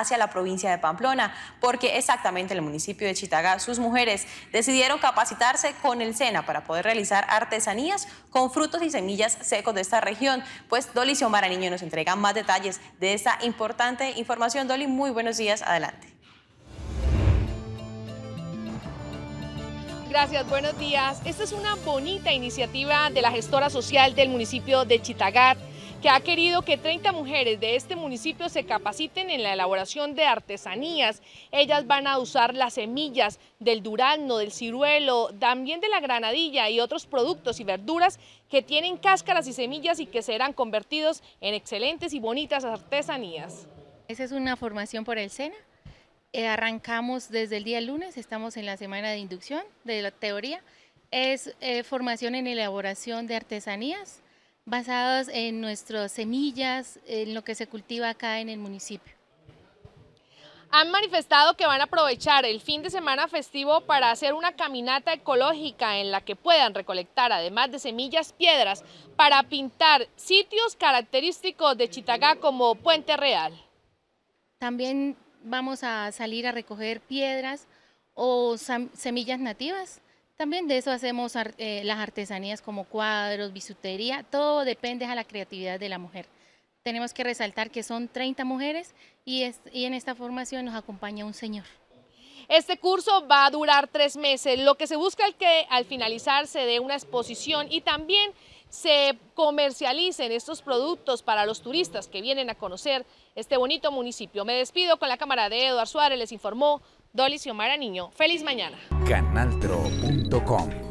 hacia la provincia de Pamplona, porque exactamente en el municipio de Chitaga sus mujeres decidieron capacitarse con el SENA para poder realizar artesanías con frutos y semillas secos de esta región. Pues Dolly Xiomara Niño nos entrega más detalles de esta importante información. Dolly, muy buenos días, adelante. Gracias, buenos días. Esta es una bonita iniciativa de la gestora social del municipio de Chitagat que ha querido que 30 mujeres de este municipio se capaciten en la elaboración de artesanías. Ellas van a usar las semillas del durazno, del ciruelo, también de la granadilla y otros productos y verduras que tienen cáscaras y semillas y que serán convertidos en excelentes y bonitas artesanías. Esa es una formación por el SENA. Eh, arrancamos desde el día lunes, estamos en la semana de inducción de la teoría. Es eh, formación en elaboración de artesanías, basados en nuestras semillas, en lo que se cultiva acá en el municipio. Han manifestado que van a aprovechar el fin de semana festivo para hacer una caminata ecológica en la que puedan recolectar, además de semillas, piedras, para pintar sitios característicos de Chitagá como Puente Real. También vamos a salir a recoger piedras o semillas nativas también de eso hacemos eh, las artesanías como cuadros, bisutería, todo depende a la creatividad de la mujer. Tenemos que resaltar que son 30 mujeres y, y en esta formación nos acompaña un señor. Este curso va a durar tres meses. Lo que se busca es que al finalizar se dé una exposición y también se comercialicen estos productos para los turistas que vienen a conocer este bonito municipio. Me despido con la cámara de Eduard Suárez, les informó Dolly Xiomara Niño. Feliz mañana. Canaltro.com